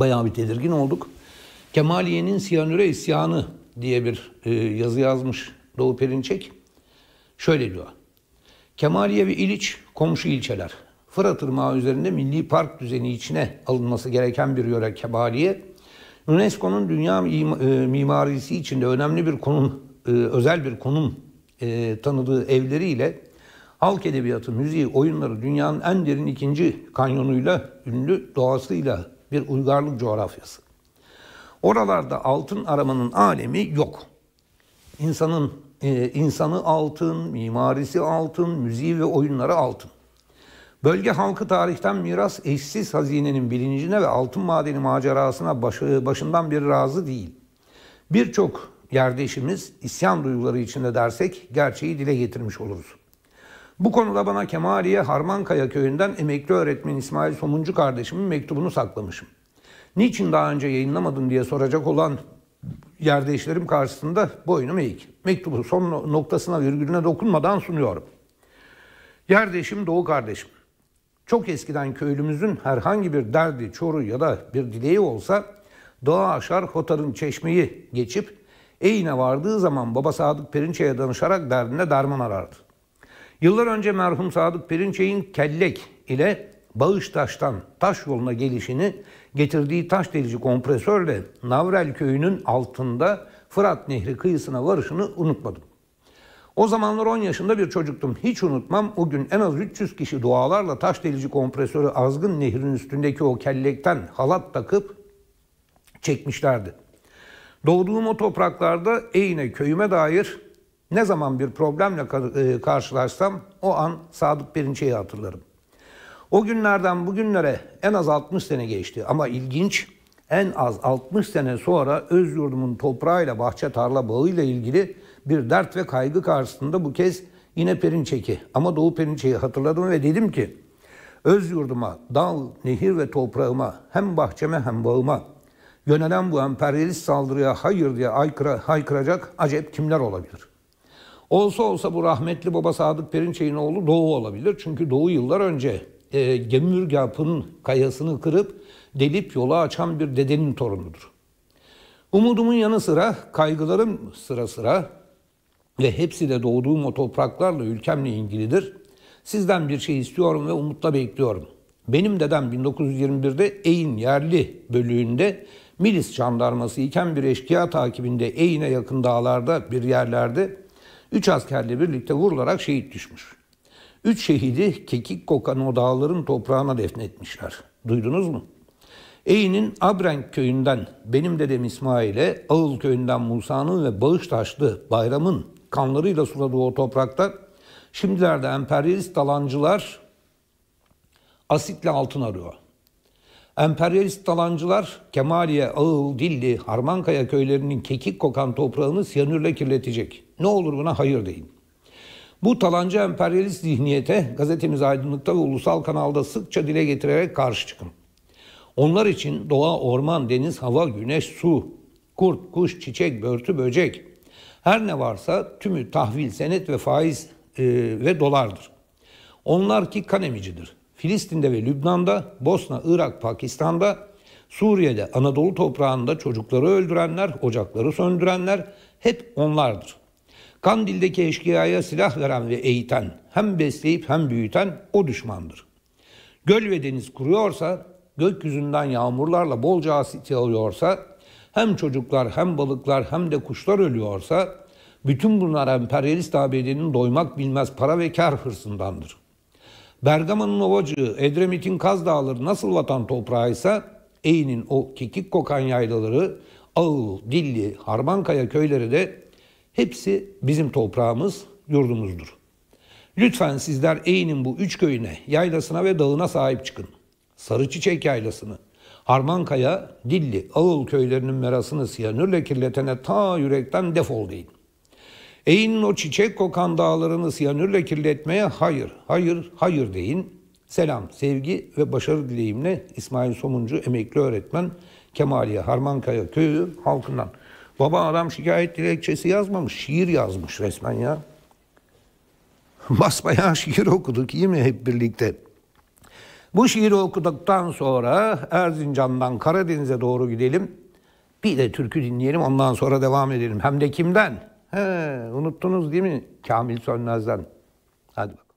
bayağı bir tedirgin olduk. Kemaliye'nin Siyanür'e isyanı diye bir e, yazı yazmış Doğu Perinçek. Şöyle diyor. Kemaliye ve İliç komşu ilçeler. Fırat Irmağı üzerinde milli park düzeni içine alınması gereken bir yöre Kemaliye, UNESCO'nun dünya e, mimarisi içinde önemli bir konum, e, özel bir konum e, tanıdığı evleriyle halk edebiyatı, müziği, oyunları dünyanın en derin ikinci kanyonuyla, ünlü doğasıyla bir uygarlık coğrafyası. Oralarda altın aramanın alemi yok. İnsanın e, insanı altın, mimarisi altın, müziği ve oyunları altın. Bölge halkı tarihten miras eşsiz hazinenin bilincine ve altın madeni macerasına başı, başından bir razı değil. Birçok yerdeşimiz isyan duyguları içinde dersek gerçeği dile getirmiş oluruz. Bu konuda bana Kemaliye Harmankaya köyünden emekli öğretmen İsmail Somuncu kardeşimin mektubunu saklamışım. Niçin daha önce yayınlamadın diye soracak olan yerdeşlerim karşısında boynum eğik. Mektubu son noktasına virgülüne dokunmadan sunuyorum. Yerdeşim Doğu kardeşim. Çok eskiden köylümüzün herhangi bir derdi, çoru ya da bir dileği olsa doğa aşar Hotar'ın çeşmeyi geçip Eğne vardığı zaman Baba Sadık Perinçe'ye danışarak derdine derman arardı. Yıllar önce merhum Sadık Perinçey'in Kellek ile Bağıştaş'tan taş yoluna gelişini getirdiği taş delici kompresörle Navrel köyünün altında Fırat Nehri kıyısına varışını unutmadım. O zamanlar 10 yaşında bir çocuktum. Hiç unutmam o gün en az 300 kişi dualarla taş delici kompresörü azgın nehrin üstündeki o kellekten halat takıp çekmişlerdi. Doğduğum o topraklarda Eyne köyüme dair ne zaman bir problemle e, karşılaşsam o an Sadık Perinçe'yi hatırlarım. O günlerden bugünlere en az 60 sene geçti ama ilginç en az 60 sene sonra öz yurdumun toprağıyla bahçe tarla bağıyla ilgili bir dert ve kaygı karşısında bu kez yine Perinçek'i ama Doğu Perinçek'i hatırladım ve dedim ki öz yurduma, dal, nehir ve toprağıma hem bahçeme hem bağıma yönelen bu emperyalist saldırıya hayır diye haykıra, haykıracak acep kimler olabilir? Olsa olsa bu rahmetli baba Sadık Perinçey'in oğlu Doğu olabilir. Çünkü Doğu yıllar önce e, Gemürgap'ın kayasını kırıp delip yola açan bir dedenin torunudur. Umudumun yanı sıra, kaygılarım sıra sıra ve hepsi de doğduğum o topraklarla ülkemle ilgilidir. Sizden bir şey istiyorum ve umutla bekliyorum. Benim dedem 1921'de Eyn yerli bölüğünde Milis jandarması iken bir eşkıya takibinde Eyn'e yakın dağlarda bir yerlerde Üç askerle birlikte vurularak şehit düşmüş. Üç şehidi kekik kokan o dağların toprağına defnetmişler. Duydunuz mu? Eğin'in Abrenk köyünden benim dedem İsmail'e, Ağıl köyünden Musa'nın ve Bağıştaşlı Bayram'ın kanlarıyla suladığı o toprakta şimdilerde emperyalist dalancılar asitle altın arıyor. Emperyalist dalancılar Kemaliye, Ağıl, Dilli, Harmankaya köylerinin kekik kokan toprağını siyanürle kirletecek.'' Ne olur buna hayır deyin. Bu talancı emperyalist zihniyete gazetemiz Aydınlık'ta ve ulusal kanalda sıkça dile getirerek karşı çıkın. Onlar için doğa, orman, deniz, hava, güneş, su, kurt, kuş, çiçek, börtü, böcek her ne varsa tümü tahvil, senet ve faiz e, ve dolardır. Onlar ki kan emicidir. Filistin'de ve Lübnan'da, Bosna, Irak, Pakistan'da, Suriye'de, Anadolu toprağında çocukları öldürenler, ocakları söndürenler hep onlardır. Kandil'deki eşkıyaya silah veren ve eğiten, hem besleyip hem büyüten o düşmandır. Göl ve deniz kuruyorsa, gökyüzünden yağmurlarla bolca asit alıyorsa, hem çocuklar hem balıklar hem de kuşlar ölüyorsa, bütün bunlar emperyalist ABD'nin doymak bilmez para ve kar hırsındandır. Bergama'nın Ovacığı, Edremit'in Kaz Dağları nasıl vatan toprağıysa, Eğin'in o kekik kokan yaylaları, Ağıl, Dilli, Harmankaya köyleri de Hepsi bizim toprağımız, yurdumuzdur. Lütfen sizler Eğin'in bu üç köyüne, yaylasına ve dağına sahip çıkın. Sarı Çiçek Yaylası'nı, Harmankaya, Dilli, Ağıl köylerinin merasını siyanürle kirletene ta yürekten defol deyin. Eğin'in o çiçek kokan dağlarını siyanürle kirletmeye hayır, hayır, hayır deyin. Selam, sevgi ve başarı dileğimle İsmail Somuncu emekli öğretmen Kemaliye Harmankaya Köyü halkından. Baba adam şikayet dilekçesi yazmamış. Şiir yazmış resmen ya. Basbayağı şiir okuduk iyi mi hep birlikte? Bu şiiri okuduktan sonra Erzincan'dan Karadeniz'e doğru gidelim. Bir de türkü dinleyelim ondan sonra devam edelim. Hem de kimden? He, unuttunuz değil mi? Kamil Sönmez'den. Hadi bakalım.